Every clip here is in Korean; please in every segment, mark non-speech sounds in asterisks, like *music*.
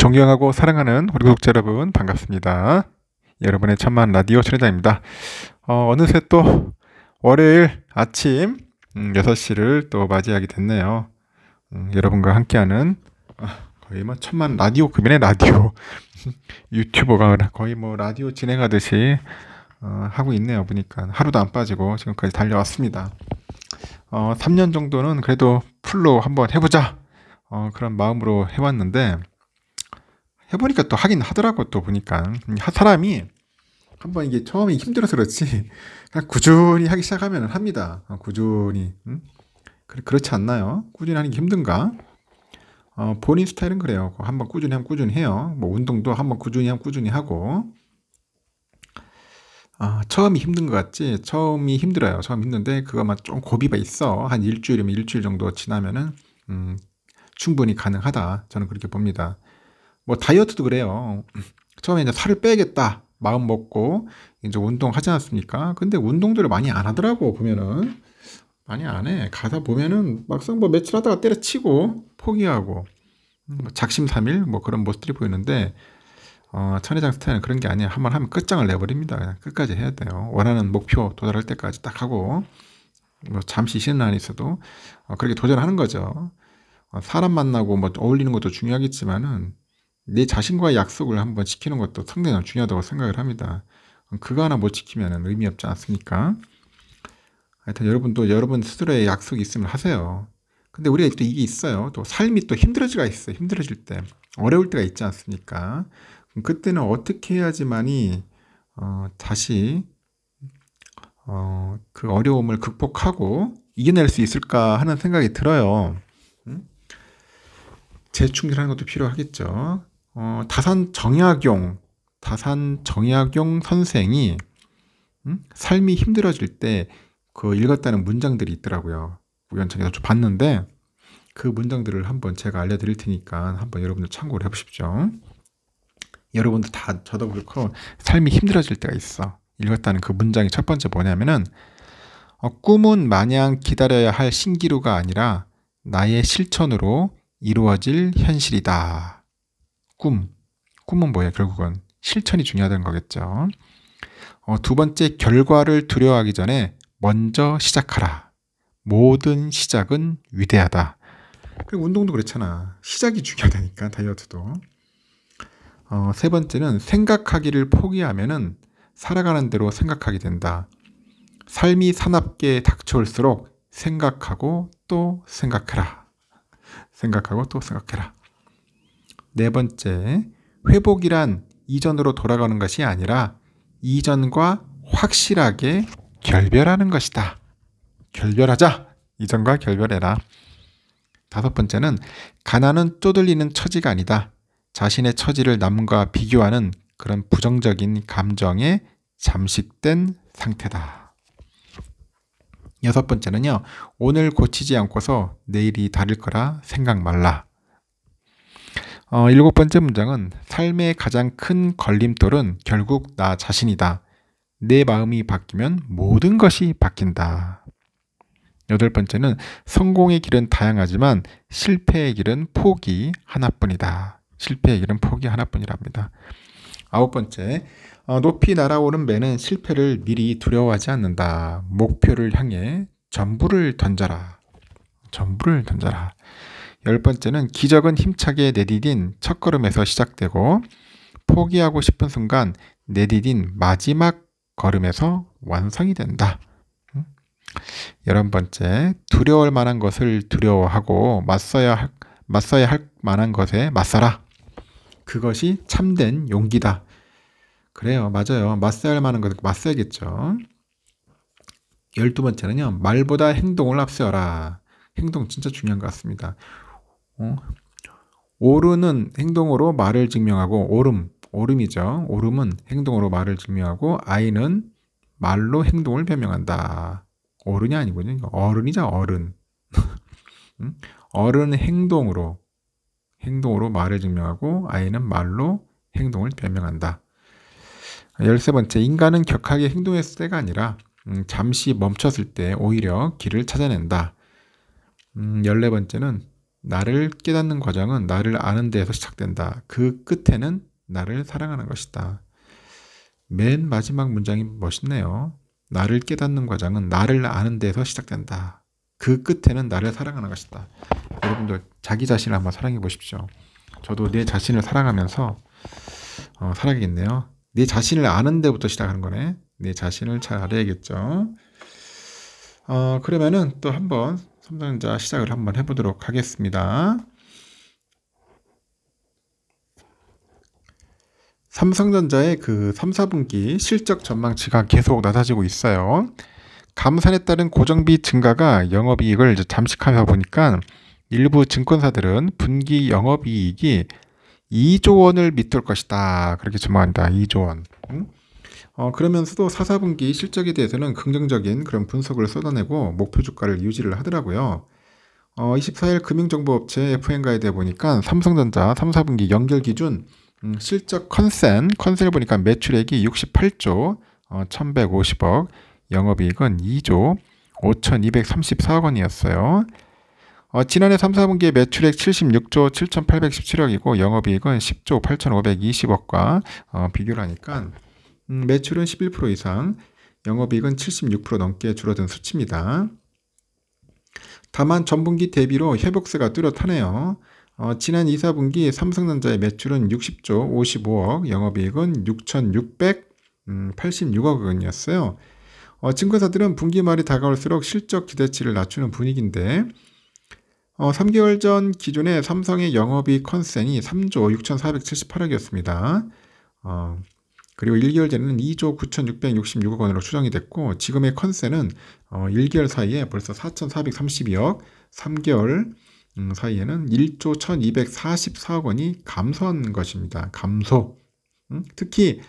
존경하고 사랑하는 우리 구독자 여러분 반갑습니다. 여러분의 천만 라디오 천회장입니다. 어, 느새 또 월요일 아침 6시를 음, 또 맞이하게 됐네요. 음, 여러분과 함께하는 아, 거의 뭐 천만 라디오 급인의 라디오 *laughs* 유튜버가 거의 뭐 라디오 진행하듯이 어, 하고 있네요. 보니까 하루도 안 빠지고 지금까지 달려왔습니다. 어, 3년 정도는 그래도 풀로 한번 해보자 어, 그런 마음으로 해왔는데 해보니까 또 하긴 하더라고 또 보니까 사람이 한번 이게 처음에 힘들어서 그렇지 *laughs* 그냥 꾸준히 하기 시작하면 합니다 어, 꾸준히 음? 그렇지 않나요? 꾸준히 하는 게 힘든가? 어, 본인 스타일은 그래요 그 한번 꾸준히 하면 꾸준히 해요 뭐 운동도 한번 꾸준히 하면 꾸준히 하고 아, 처음이 힘든 것 같지? 처음이 힘들어요. 처음 힘든데 그거만좀 고비가 있어. 한 일주일이면 일주일 정도 지나면은 음, 충분히 가능하다. 저는 그렇게 봅니다. 뭐 다이어트도 그래요. 처음에 이제 살을 빼겠다 마음 먹고 이제 운동 하지 않습니까 근데 운동들을 많이 안 하더라고 보면은 많이 안 해. 가다 보면은 막상 뭐 며칠 하다가 때려치고 포기하고 뭐 작심삼일 뭐 그런 모습들이 보이는데 어, 천회장 스타일은 그런 게아니야한 번 하면 끝장을 내버립니다. 그냥 끝까지 해야 돼요. 원하는 목표 도달할 때까지 딱 하고 뭐 잠시 쉬는 날 있어도 어, 그렇게 도전하는 거죠. 어, 사람 만나고 뭐 어울리는 것도 중요하겠지만은 내 자신과의 약속을 한번 지키는 것도 상당히 중요하다고 생각을 합니다. 그거 하나 못 지키면 의미 없지 않습니까? 하여튼 여러분도 여러분 스스로의 약속이 있으면 하세요. 근데 우리가 또 이게 있어요. 또 삶이 또 힘들어지가 있어요. 힘들어질 때. 어려울 때가 있지 않습니까? 그때는 어떻게 해야지만이, 어, 다시, 어, 그 어려움을 극복하고 이겨낼 수 있을까 하는 생각이 들어요. 음? 재충전하는 것도 필요하겠죠. 어, 다산 정약용 다산 정약용 선생이 음? 삶이 힘들어질 때 그 읽었다는 문장들이 있더라고요. 우연찮게 좀 봤는데 그 문장들을 한번 제가 알려드릴 테니까 한번 여러분들 참고를 해보십시오. 여러분들 다 저도 그렇고 삶이 힘들어질 때가 있어. 읽었다는 그 문장이 첫 번째 뭐냐면은 어, 꿈은 마냥 기다려야 할 신기루가 아니라 나의 실천으로 이루어질 현실이다. 꿈. 꿈은 뭐예요 결국은 실천이 중요하다는 거겠죠. 어, 두 번째 결과를 두려워하기 전에 먼저 시작하라. 모든 시작은 위대하다. 그리고 운동도 그렇잖아. 시작이 중요하다니까 다이어트도. 어, 세 번째는 생각하기를 포기하면은 살아가는 대로 생각하게 된다. 삶이 사납게 닥쳐올수록 생각하고 또 생각해라. 생각하고 또 생각해라. 네 번째, 회복이란 이전으로 돌아가는 것이 아니라 이전과 확실하게 결별하는 것이다. 결별하자. 이전과 결별해라. 다섯 번째는 가난은 쪼들리는 처지가 아니다. 자신의 처지를 남과 비교하는 그런 부정적인 감정에 잠식된 상태다. 여섯 번째는요. 오늘 고치지 않고서 내일이 다를 거라 생각 말라. 어, 일곱 번째 문장은 삶의 가장 큰 걸림돌은 결국 나 자신이다. 내 마음이 바뀌면 모든 것이 바뀐다. 여덟 번째는 성공의 길은 다양하지만 실패의 길은 포기 하나뿐이다. 실패의 길은 포기 하나뿐이랍니다. 아홉 번째, 어, 높이 날아오른 매는 실패를 미리 두려워하지 않는다. 목표를 향해 전부를 던져라. 전부를 던져라. 열 번째는 기적은 힘차게 내디딘 첫걸음에서 시작되고 포기하고 싶은 순간 내디딘 마지막 걸음에서 완성이 된다. 열한 번째, 두려울 만한 것을 두려워하고 맞서야 할, 맞서야 할 만한 것에 맞서라. 그것이 참된 용기다. 그래요, 맞아요. 맞서야 할 만한 것 맞서야겠죠. 열두 번째는요, 말보다 행동을 앞세워라. 행동 진짜 중요한 것 같습니다. 어? 오르는 행동으로 말을 증명하고 오름, 오름이죠. 오름은 행동으로 말을 증명하고 아이는 말로 행동을 변명한다. 어른이 아니군요. 어른이자 어른. *laughs* 음? 어른 행동으로 행동으로 말을 증명하고 아이는 말로 행동을 변명한다. 열세 번째 인간은 격하게 행동했을 때가 아니라 음, 잠시 멈췄을 때 오히려 길을 찾아낸다. 음, 열네 번째는 나를 깨닫는 과정은 나를 아는 데에서 시작된다. 그 끝에는 나를 사랑하는 것이다. 맨 마지막 문장이 멋있네요. 나를 깨닫는 과정은 나를 아는 데에서 시작된다. 그 끝에는 나를 사랑하는 것이다. 여러분들 자기 자신을 한번 사랑해 보십시오. 저도 내 자신을 사랑하면서 어, 살아야겠네요. 내 자신을 아는 데부터 시작하는 거네. 내 자신을 잘 알아야겠죠. 어, 그러면은 또 한번 삼성전자 시작을 한번 해보도록 하겠습니다. 삼성전자의 그 3, 4분기 실적 전망치가 계속 낮아지고 있어요. 감산에 따른 고정비 증가가 영업이익을 잠식하다 보니까 일부 증권사들은 분기 영업이익이 2조 원을 밑돌 것이다. 그렇게 전망한다. 2조 원. 응? 어, 그러면서도 4, 4분기 실적에 대해서는 긍정적인 그런 분석을 쏟아내고 목표 주가를 유지를 하더라고요. 어, 24일 금융정보업체 FN가이드에 보니까 삼성전자 3, 4분기 연결 기준 음, 실적 컨센, 컨센을 보니까 매출액이 68조 어, 1150억, 영업이익은 2조 5234억 원이었어요. 어, 지난해 3, 4분기에 매출액 76조 7817억이고 영업이익은 10조 8520억과 어, 비교를 하니까 음, 매출은 11% 이상, 영업이익은 76% 넘게 줄어든 수치입니다. 다만 전분기 대비로 회복세가 뚜렷하네요. 어, 지난 2, 4분기 삼성전자의 매출은 60조 55억, 영업이익은 6,686억 음, 원이었어요. 어, 증권사들은 분기 말이 다가올수록 실적 기대치를 낮추는 분위기인데 어, 3개월 전기존에 삼성의 영업이익 컨센이 3조 6,478억이었습니다. 어, 그리고 1개월 전에는 2조 9,666억 원으로 추정이 됐고 지금의 컨셉은 어, 1개월 사이에 벌써 4,432억, 3개월 음, 사이에는 1조 1,244억 원이 감소한 것입니다. 감소. 음? 특히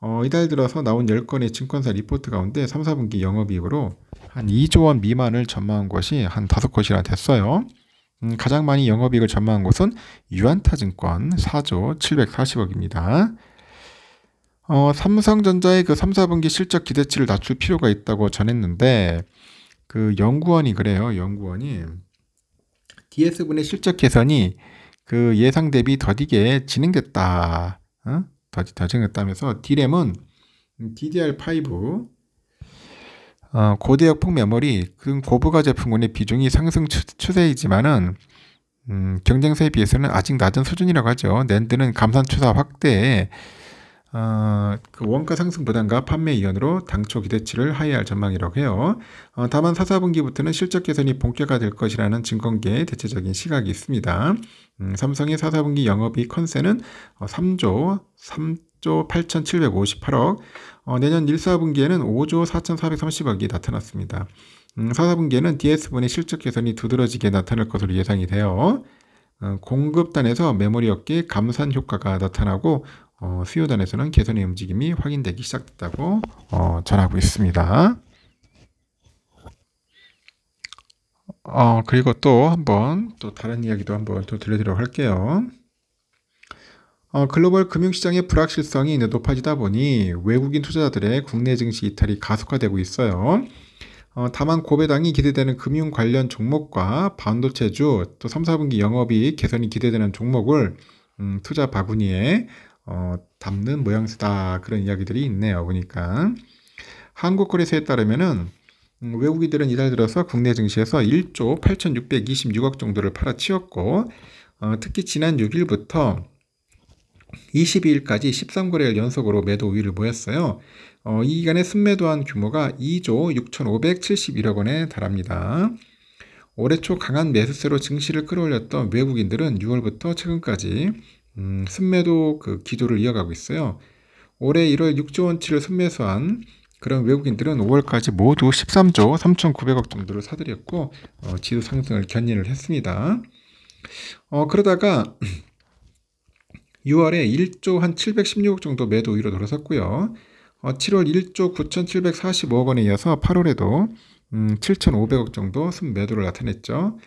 어, 이달 들어서 나온 10건의 증권사 리포트 가운데 3, 4분기 영업이익으로 한 2조 원 미만을 전망한 것이 한 5곳이나 됐어요. 음, 가장 많이 영업이익을 전망한 곳은 유안타증권 4조 740억입니다. 어, 삼성전자의 그 3, 4분기 실적 기대치를 낮출 필요가 있다고 전했는데 그 연구원이 그래요. 연구원이 DS분의 실적 개선이 그 예상 대비 더디게 진행됐다. 어? 더디 더진했다면서 D램은 DDR5 어, 고대역폭 메모리 그 고부가 제품군의 비중이 상승 추, 세이지만은 음, 경쟁사에 비해서는 아직 낮은 수준이라고 하죠. 낸드는 감산 추사 확대에 어, 그 원가 상승 부담과 판매 이연으로 당초 기대치를 하회할 전망이라고 해요. 어, 다만 4, 4분기부터는 실적 개선이 본격화될 것이라는 증권계의 대체적인 시각이 있습니다. 음, 삼성의 4, 4분기 영업이익 컨셉은 어, 3조 3조 8,758억, 어, 내년 1, 4분기에는 5조 4,430억이 나타났습니다. 음, 4, 4분기에는 DS분의 실적 개선이 두드러지게 나타날 것으로 예상이 돼요. 어, 공급단에서 메모리 업계 감산 효과가 나타나고 어, 스웨덴에서는 개선의 움직임이 확인되기 시작됐다고 어, 전하고 있습니다. 어, 그리고 또 한번 또 다른 이야기도 한번 또 들려드리도록 할게요. 어, 글로벌 금융시장의 불확실성이 높아지다 보니 외국인 투자자들의 국내 증시 이탈이 가속화되고 있어요. 어, 다만 고배당이 기대되는 금융 관련 종목과 반도체주 또 3, 4분기 영업이 개선이 기대되는 종목을 음, 투자 바구니에 어, 담는 모양새다 그런 이야기들이 있네요. 보니까 한국 거래소에 따르면은 음, 외국인들은 이달 들어서 국내 증시에서 1조 8,626억 정도를 팔아치웠고 어, 특히 지난 6일부터 22일까지 13거래일 연속으로 매도 우위를 보였어요. 어, 이 기간에 순매도한 규모가 2조 6,571억 원에 달합니다. 올해 초 강한 매수세로 증시를 끌어올렸던 외국인들은 6월부터 최근까지 음, 순매도 그 기조를 이어가고 있어요. 올해 1월 6조 원치를 순매수한 그런 외국인들은 5월까지 모두 13조 3,900억 정도를 사들였고 어, 지수 상승을 견인을 했습니다. 어, 그러다가 6월에 1조 한 716억 정도 매도 위로 돌아섰고요. 어, 7월 1조 9,745억 원에 이어서 8월에도 음, 7,500억 정도 순매도를 나타냈죠.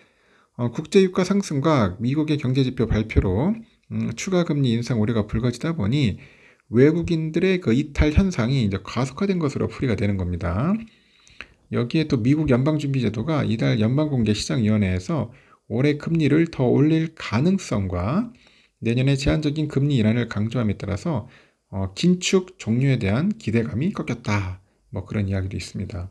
어, 국제유가 상승과 미국의 경제지표 발표로 음, 추가 금리 인상 우려가 불거지다 보니 외국인들의 그 이탈 현상이 이제 가속화된 것으로 풀이가 되는 겁니다. 여기에 또 미국 연방준비제도가 이달 연방공개시장위원회에서 올해 금리를 더 올릴 가능성과 내년에 제한적인 금리 인하를 강조함에 따라서 어, 긴축 종료에 대한 기대감이 꺾였다. 뭐 그런 이야기도 있습니다.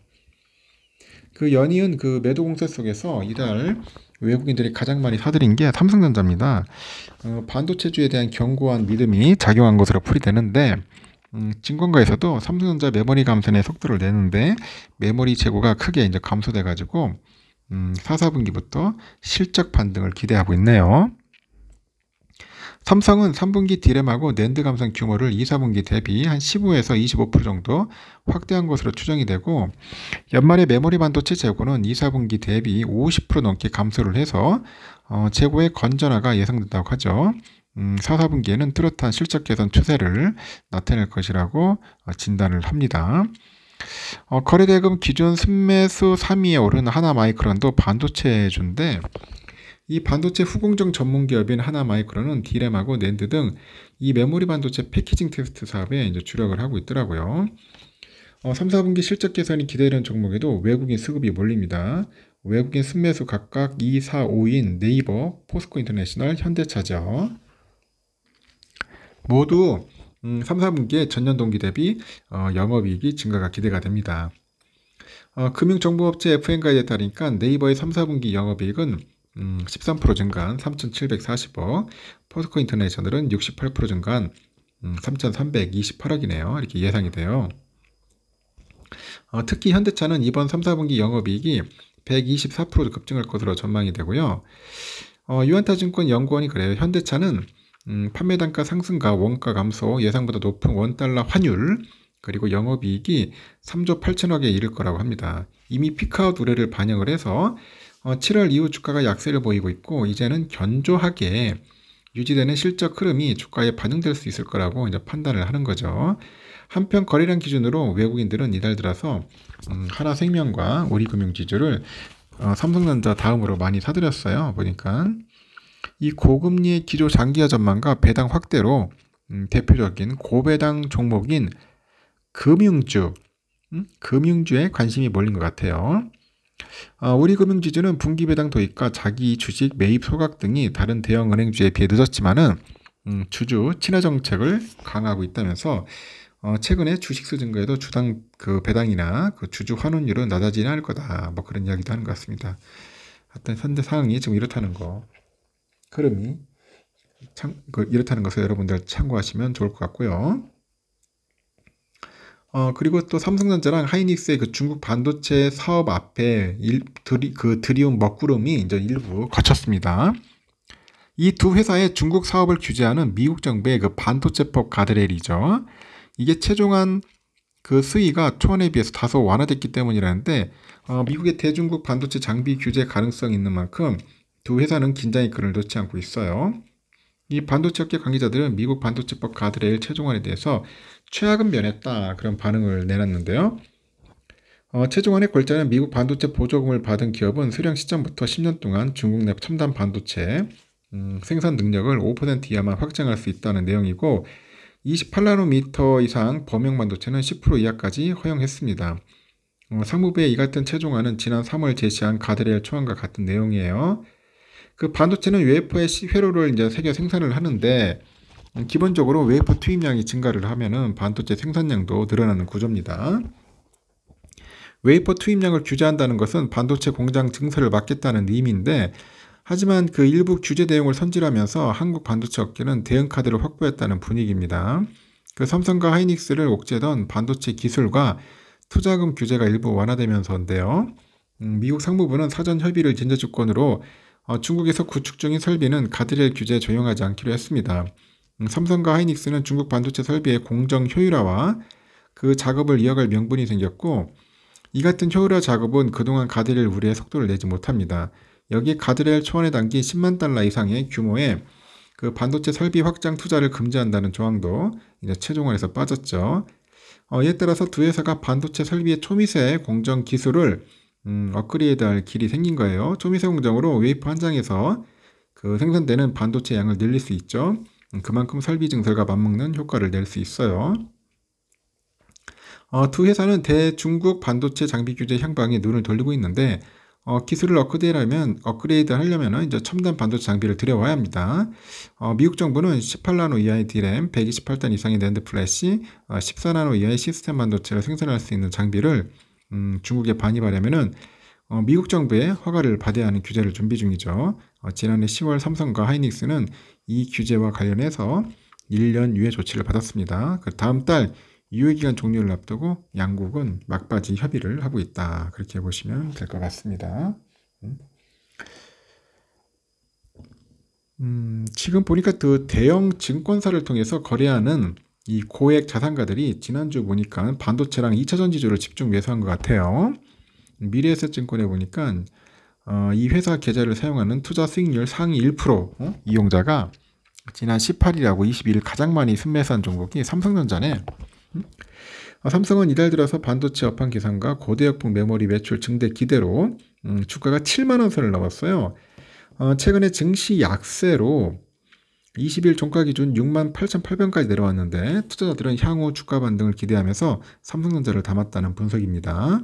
그 연이은 그 매도 공세 속에서 이달 외국인들이 가장 많이 사들인 게 삼성전자입니다. 어, 반도체주에 대한 견고한 믿음이 작용한 것으로 풀이되는데 음, 증권가에서도 삼성전자 메모리 감산에 속도를 내는데 메모리 재고가 크게 이제 감소돼 가지고 음, 4, 4분기부터 실적 반등을 기대하고 있네요. 삼성은 3분기 디램하고 낸드 감성 규모를 2, 4분기 대비 한 15에서 25% 정도 확대한 것으로 추정이 되고 연말에 메모리 반도체 재고는 2, 4분기 대비 50% 넘게 감소를 해서 어, 재고의 건전화가 예상된다고 하죠. 음, 4, 4분기에는 뚜렷한 실적 개선 추세를 나타낼 것이라고 어, 진단을 합니다. 어, 거래대금 기준 순매수 3위에 오른 하나 마이크론도 반도체주인데 이 반도체 후공정 전문 기업인 하나마이크로는 디램하고 낸드 등 이 메모리 반도체 패키징 테스트 사업에 이제 주력을 하고 있더라고요. 어, 3, 4분기 실적 개선이 기대되는 종목에도 외국인 수급이 몰립니다. 외국인 순매수 각각 2, 4, 5인 네이버, 포스코 인터내셔널, 현대차죠. 모두 음, 3, 4분기에 전년 동기 대비 어, 영업이익이 증가가 기대가 됩니다. 어, 금융정보업체 FN가이드에 따르니까 네이버의 3, 4분기 영업이익은 13% 음, 증가한 3,740억, 포스코 인터내셔널은 68% 증가한 3,328억이네요. 음, 이렇게 예상이 돼요. 어, 특히 현대차는 이번 3, 4분기 영업이익이 124% 급증할 것으로 전망이 되고요. 어, 유한타증권 연구원이 그래요. 현대차는 음, 판매 단가 상승과 원가 감소 예상보다 높은 원 달러 환율 그리고 영업이익이 3조 8천억에 이를 거라고 합니다. 이미 피크아웃 우려를 반영을 해서 7월 어, 이후 주가가 약세를 보이고 있고 이제는 견조하게 유지되는 실적 흐름이 주가에 반영될 수 있을 거라고 이제 판단을 하는 거죠. 한편 거래량 기준으로 외국인들은 이달 들어서 음, 하나생명과 우리금융지주를 어, 삼성전자 다음으로 많이 사들였어요. 보니까 이 고금리의 기조 장기화 전망과 배당 확대로 음, 대표적인 고배당 종목인 금융주, 음? 금융주에 관심이 몰린 것 같아요. 어, 우리 금융지주는 분기 배당 도입과 자기 주식 매입 소각 등이 다른 대형 은행주에 비해 늦었지만은 음, 주주 친화 정책을 강화하고 있다면서 어, 최근에 주식수 증가에도 주당 그 배당이나 그 주주 환원율은 낮아지는 않을 거다 뭐 그런 이야기도 하는 것 같습니다. 하여튼 현대 상황이 지금 이렇다는 거 흐름이 참, 그 이렇다는 것을 여러분들 참고하시면 좋을 것 같고요. 어, 그리고 또 삼성전자랑 하이닉스의 그 중국 반도체 사업 앞에 일, 드리, 그 드리운 먹구름이 이제 일부 거쳤습니다. 이 두 회사의 중국 사업을 규제하는 미국 정부의 그 반도체법 가드레일이죠. 이게 최종한 그 수위가 초원에 비해서 다소 완화됐기 때문이라는데 어, 미국의 대중국 반도체 장비 규제 가능성이 있는 만큼 두 회사는 긴장의 끈을 놓지 않고 있어요. 이 반도체 업계 관계자들은 미국 반도체법 가드레일 최종안에 대해서 최악은 면했다 그런 반응을 내놨는데요. 어, 최종안의 골자는 미국 반도체 보조금을 받은 기업은 수령 시점부터 10년 동안 중국 내 첨단 반도체 음, 생산 능력을 5% 이하만 확장할 수 있다는 내용이고 28나노미터 이상 범용 반도체는 10% 이하까지 허용했습니다. 어, 상무부의 이 같은 최종안은 지난 3월 제시한 가드레일 초안과 같은 내용이에요. 그 반도체는 웨이퍼에 회로를 이제 새겨 생산을 하는데 기본적으로 웨이퍼 투입량이 증가를 하면은 반도체 생산량도 늘어나는 구조입니다. 웨이퍼 투입량을 규제한다는 것은 반도체 공장 증설을 막겠다는 의미인데 하지만 그 일부 규제 대응을 선질하면서 한국 반도체 업계는 대응 카드를 확보했다는 분위기입니다. 그 삼성과 하이닉스를 옥죄던 반도체 기술과 투자금 규제가 일부 완화되면서인데요. 음, 미국 상무부는 사전 협의를 전제 조건으로 어, 중국에서 구축 중인 설비는 가드레일 규제에 적용하지 않기로 했습니다. 음, 삼성과 하이닉스는 중국 반도체 설비의 공정 효율화와 그 작업을 이어갈 명분이 생겼고 이 같은 효율화 작업은 그동안 가드레일 우리의 속도를 내지 못합니다. 여기 가드레일 초안에 담긴 10만 달러 이상의 규모의 그 반도체 설비 확장 투자를 금지한다는 조항도 이제 최종화에서 빠졌죠. 어, 이에 따라서 두 회사가 반도체 설비의 초미세 공정 기술을 음, 업그레이드할 길이 생긴 거예요. 초미세 공정으로 웨이프한 장에서 그 생산되는 반도체 양을 늘릴 수 있죠. 그만큼 설비 증설과 맞먹는 효과를 낼 수 있어요. 어, 두 회사는 대중국 반도체 장비 규제 향방에 눈을 돌리고 있는데 어, 기술을 업그레이드하면 업그레이드 하려면 이제 첨단 반도체 장비를 들여와야 합니다. 어, 미국 정부는 18나노 이하의 DRAM, 128단 이상의 낸드 플래시, 어, 14나노 이하의 시스템 반도체를 생산할 수 있는 장비를 음, 중국에 반입하려면은 어, 미국 정부의 허가를 받아야 하는 규제를 준비 중이죠. 어, 지난해 10월 삼성과 하이닉스는 이 규제와 관련해서 1년 유예 조치를 받았습니다. 그 다음 달 유예기간 종료를 앞두고 양국은 막바지 협의를 하고 있다. 그렇게 보시면 될 것 같습니다. 음. 음, 지금 보니까 그 대형 증권사를 통해서 거래하는 이 고액 자산가들이 지난주 보니까 반도체랑 2차 전지주를 집중 매수한 것 같아요. 미래에셋증권에 보니까 어, 이 회사 계좌를 사용하는 투자 수익률 상위 1% 어? 이용자가 지난 18일하고 22일 가장 많이 순매수한 종목이 삼성전자네. 음? 아, 삼성은 이달 들어서 반도체 업황 개선과 고대역폭 메모리 매출 증대 기대로 음, 주가가 7만 원 선을 넘었어요. 어, 최근에 증시 약세로 20일 종가 기준 6만 8,800원까지 내려왔는데 투자자들은 향후 주가 반등을 기대하면서 삼성전자를 담았다는 분석입니다.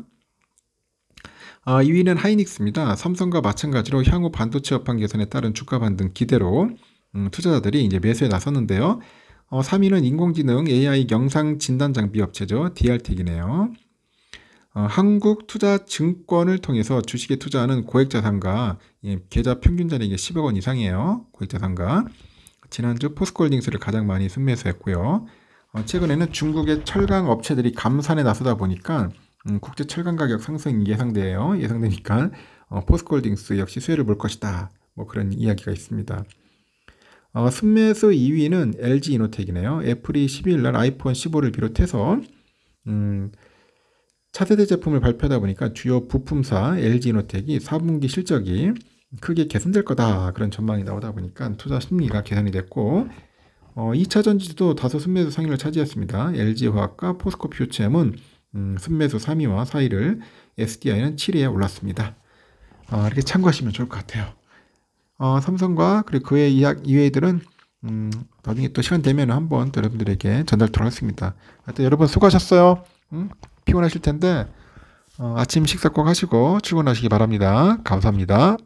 아, 2위는 하이닉스입니다. 삼성과 마찬가지로 향후 반도체 업황 개선에 따른 주가 반등 기대로 음, 투자자들이 이제 매수에 나섰는데요. 어, 3위는 인공지능 AI 영상 진단 장비 업체죠. DR텍이네요. 어, 한국투자증권을 통해서 주식에 투자하는 고액자산가 예, 계좌 평균 자리에 10억 원 이상이에요. 고액자산가 지난주 포스콜딩스를 가장 많이 순매수했고요. 어, 최근에는 중국의 철강 업체들이 감산에 나서다 보니까 음, 국제 철강 가격 상승이 예상돼요. 예상되니까 어, 포스코홀딩스 역시 수혜를 볼 것이다. 뭐 그런 이야기가 있습니다. 어, 순매수 2위는 LG 이노텍이네요. 애플이 12일 날 아이폰 15를 비롯해서 음, 차세대 제품을 발표하다 보니까 주요 부품사 LG 이노텍이 4분기 실적이 크게 개선될 거다 그런 전망이 나오다 보니까 투자 심리가 개선이 됐고 어, 2차 전지도 다소 순매수 상위를 차지했습니다. LG화학과 포스코 퓨처엠은 음, 순매수 3위와 4위를 SDI는 7위에 올랐습니다. 어, 이렇게 참고하시면 좋을 것 같아요. 어, 삼성과 그리고 그의 이학 이외들은 음, 나중에 또 시간 되면 한번 또 여러분들에게 전달 돌아왔습니다. 하여튼 여러분 수고하셨어요. 음? 피곤하실 텐데 어, 아침 식사 꼭 하시고 출근하시기 바랍니다. 감사합니다.